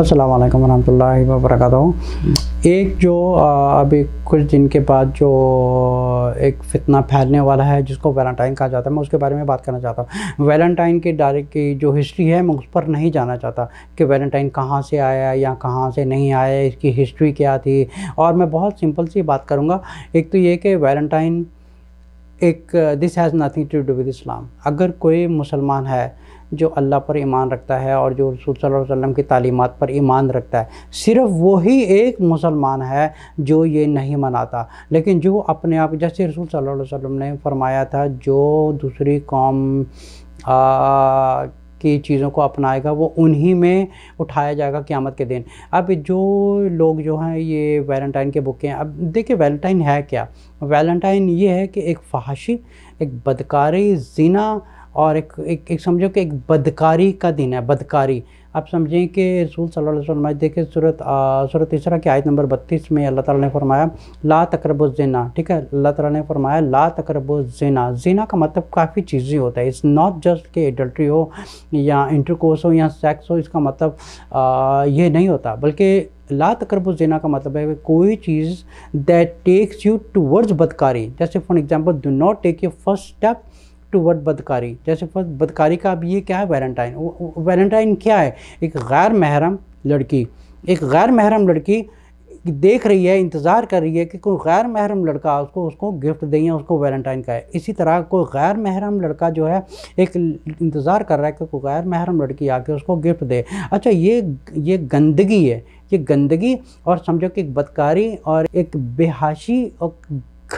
अस्सलाम वालेकुम वरहमतुल्लाहि एक जो अभी कुछ दिन के बाद जो एक फितना फैलने वाला है जिसको वैलेंटाइन कहा जाता है मैं उसके बारे में बात करना चाहता हूँ वैलेंटाइन के डायरेक्ट की जो हिस्ट्री है मैं उस पर नहीं जाना चाहता कि वैलेंटाइन कहाँ से आया या कहाँ से नहीं आया इसकी हिस्ट्री क्या थी और मैं बहुत सिंपल सी बात करूँगा एक तो ये कि वैलेंटाइन एक this has nothing to do with Islam अगर कोई मुसलमान है जो अल्लाह पर ईमान रखता है और जो रसूल सल्लल्लाहु अलैहि वसल्लम की तालीमत पर ईमान रखता है सिर्फ वही एक मुसलमान है जो ये नहीं मनाता लेकिन जो अपने आप जैसे रसूल सल्लल्लाहु अलैहि वसल्लम ने फरमाया था जो दूसरी कौम की चीज़ों को अपनाएगा वो उन्हीं में उठाया जाएगा क़्यामत के दिन अब जो लोग जो हैं ये वैलेंटाइन के बुक हैं अब देखिए वैलेंटाइन है क्या वैलेंटाइन ये है कि एक फहाशी एक बदकारी जीना और एक एक, एक समझो कि एक बदकारी का दिन है बदकारी आप समझें कि रसूल सल्लम देखिए सूरत सूरत इसरा की आयत नंबर बत्तीस में अल्लाह ताला ने फरमाया ला तकरब ज़िना ठीक है अल्लाह ताला ने फरमाया ला तकरब ज़िना ज़िना का मतलब काफ़ी चीज़ें होता है इस नॉट जस्ट कि एडल्ट्री हो या इंटरकोर्स हो या सेक्स हो इसका मतलब आ, ये नहीं होता बल्कि ला तकरब जना का मतलब है कोई चीज़ दैट टेक्स यू टूवर्ड्स बदकारी जैसे for example do not take you first step toward बदकारी जैसे फर्स्ट बदकारी का अब ये क्या है वैलेंटाइन वैलेंटाइन क्या है एक गैर महरम लड़की एक गैर महरम लड़की देख रही है इंतज़ार कर रही है कि कोई गैर महरम लड़का उसको उसको गिफ्ट दें या उसको वैलेंटाइन का है इसी तरह कोई गैर महरम लड़का जो है एक इंतज़ार कर रहा है कि कोई गैर महरम लड़की आके उसको गिफ्ट दे अच्छा ये ये गंदगी है ये गंदगी और समझो कि एक बदकारी और एक बेहाशी और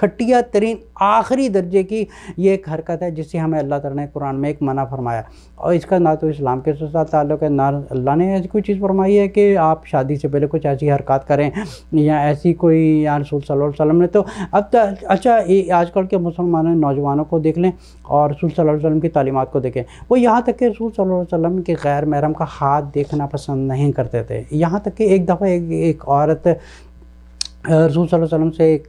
घटिया तरीन आखिरी दर्जे की ये एक हरकत है जिसे हमें अल्लाह तला ने कुरान में एक मना फरमाया और इसका ना तो इस्लाम के साथ ताल्लुक है ना अल्लाह ने ऐसी कोई चीज़ फरमाई है कि आप शादी से पहले कुछ ऐसी हरकत करें या ऐसी कोई या रसूल सल्लम ने तो अब तो अच्छा आजकल के मुसलमानों नौजवानों को देख लें और रसूल सल्लम की तलीमत को देखें वो यहाँ तक कि रसूल सल्लम के गैर महरम का हाथ देखना पसंद नहीं करते थे यहाँ तक कि एक दफ़ा एक, एक औरत रसूल वसल्लम से एक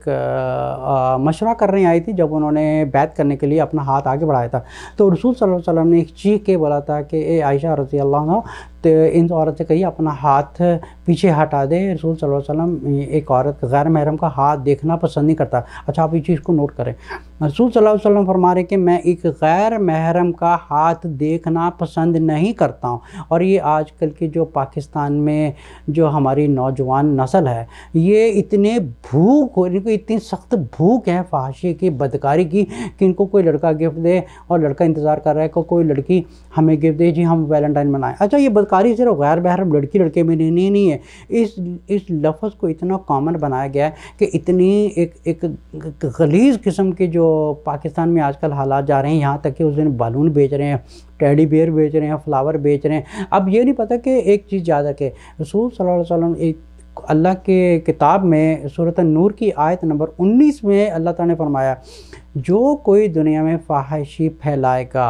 मशवरा करने आई थी जब उन्होंने बैत करने के लिए अपना हाथ आगे बढ़ाया था तो रसूल वसल्लम ने एक चीख के बोला था कि ए आयशा रजी अल्लाह तो इन औरत से कही अपना हाथ पीछे हटा दे रसूल सल्लम एक औरत गैर महरम का हाथ देखना पसंद नहीं करता अच्छा आप इस चीज़ को नोट करें रसूल सल्लम फरमा रहे कि मैं एक गैर महरम का हाथ देखना पसंद नहीं करता हूँ और ये आजकल की जो पाकिस्तान में जो हमारी नौजवान नस्ल है ये इतने भूख इनको इतनी सख्त भूख है फाशी की बदकारी की कि इनको कोई लड़का गिफ्ट दे और लड़का इंतज़ार कर रहा है कि कोई लड़की हमें गिफ्ट दे जी हम वैलेंटाइन मनाएं अच्छा ये बदकार बेकारी सिर्फ गैर बहरम लड़की लड़के में नहीं नहीं, है इस इस लफ्ज़ को इतना कॉमन बनाया गया है कि इतनी एक एक गलीज किस्म के जो पाकिस्तान में आजकल हालात जा रहे हैं यहाँ तक कि उस दिन बालून बेच रहे हैं टेडी बियर बेच रहे हैं फ्लावर बेच रहे हैं अब ये नहीं पता कि एक चीज़ याद रखे रसूल सल्लल्लाहु अलैहि वसल्लम एक अल्लाह के किताब में सूरत नूर की आयत नंबर 19 में अल्लाह ताला ने फरमाया जो कोई दुनिया में फाहिशी फैलाएगा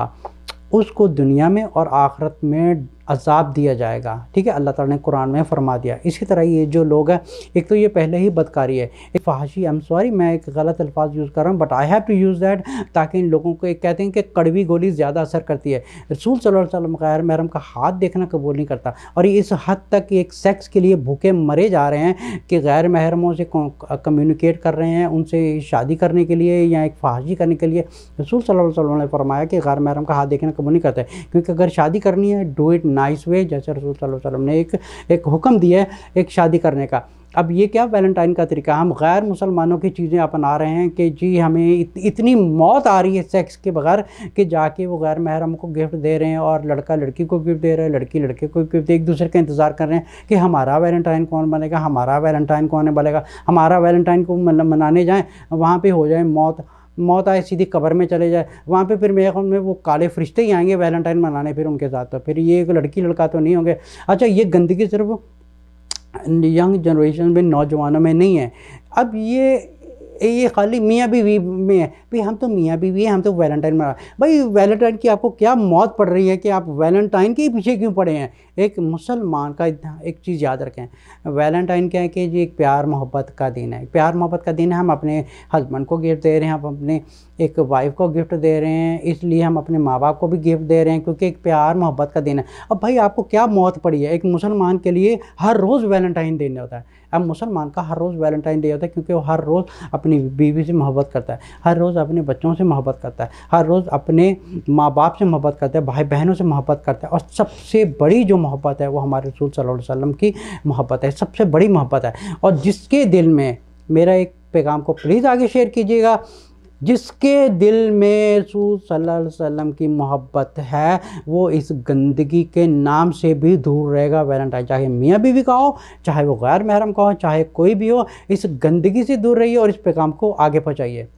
उसको दुनिया में और आखरत में अजाब दिया जाएगा ठीक है अल्लाह ताला ने कुरान में फरमा दिया इसी तरह ये जो लोग हैं एक तो ये पहले ही बदकारी है एक फाशी आई एम सॉरी मैं एक गलत अल्फाज यूज़ कर रहा हूँ but I have to use that ताकि इन लोगों को एक कहते हैं कि कड़वी गोली ज़्यादा असर करती है रसूल सल्लम खैर महरम का हाथ देखना कबूल नहीं करता और इस हद तक एक सेक्स के लिए भूखे मरे जा रहे हैं कि गैर महरमों से कम्युनिकेट कर रहे हैं उनसे शादी करने के लिए या एक फाशी करने के लिए रसूल सल्ला अलैहि ने फरमाया कि गैर महरम का हाथ देखना कबूल नहीं करता क्योंकि अगर शादी करनी है डू इट नाइस वे जैसे रसूल ने एक एक हुक्म दिया है एक शादी करने का अब ये क्या वैलेंटाइन का तरीका हम गैर मुसलमानों की चीज़ें अपना रहे हैं कि जी हमें इत, इतनी मौत आ रही है सेक्स के बगैर कि जाके वो गैर महरम को गिफ्ट दे रहे हैं और लड़का लड़की को गिफ्ट दे रहा है लड़की लड़के को गिफ्ट एक दूसरे का इंतज़ार कर रहे हैं कि हमारा वैलेंटाइन कौन बनेगा हमारा वैलेंटाइन कौन बनेगा हमारा वैलेंटाइन को मनाने जाएँ वहाँ पर हो जाए मौत मौत आए सीधी कबर में चले जाए वहाँ पे फिर मेरे ख्याल में वो काले फरिश्ते ही आएंगे वैलेंटाइन मनाने फिर उनके साथ तो फिर ये एक लड़की लड़का तो नहीं होंगे अच्छा ये गंदगी सिर्फ यंग जनरेशन में नौजवानों में नहीं है अब ये ये खाली मियाँ बीवी में है भाई हम तो मियाँ बीवी हैं हम तो वैलेंटाइन में भाई वैलेंटाइन की आपको क्या मौत पड़ रही है कि आप वैलेंटाइन के पीछे क्यों पड़े हैं एक मुसलमान का एक चीज़ याद रखें वैलेंटाइन क्या है कि जी एक प्यार मोहब्बत का दिन है प्यार मोहब्बत का दिन है हम अपने हस्बैंड को गिफ्ट दे रहे हैं हम अपने एक वाइफ को गिफ्ट दे रहे हैं इसलिए हम अपने माँ बाप को भी गिफ्ट दे रहे हैं क्योंकि एक प्यार मोहब्बत का दिन है अब भाई आपको क्या मौत पड़ी है एक मुसलमान के लिए हर रोज़ वैलेंटाइन दिन होता है अब मुसलमान का हर रोज़ वैलेंटाइन डे होता है क्योंकि वो हर रोज़ अपनी बीवी से मोहब्बत करता है हर रोज़ अपने बच्चों से मोहब्बत करता है हर रोज़ अपने माँ बाप से मोहब्बत करता है भाई बहनों से मोहब्बत करता है और सबसे बड़ी जो मोहब्बत है वो हमारे रसूल सल्लल्लाहु अलैहि वसल्लम की मोहब्बत है सबसे बड़ी मोहब्बत है और जिसके दिल में मेरा एक पैगाम को प्लीज़ आगे शेयर कीजिएगा जिसके दिल में रसूल वसल्लम की मोहब्बत है वो इस गंदगी के नाम से भी दूर रहेगा वैलेंटाइन चाहे मियाँ बीवी का हो चाहे वो गैर महरम का हो चाहे कोई भी हो इस गंदगी से दूर रहिए और इस पैगाम को आगे पहुँचाइए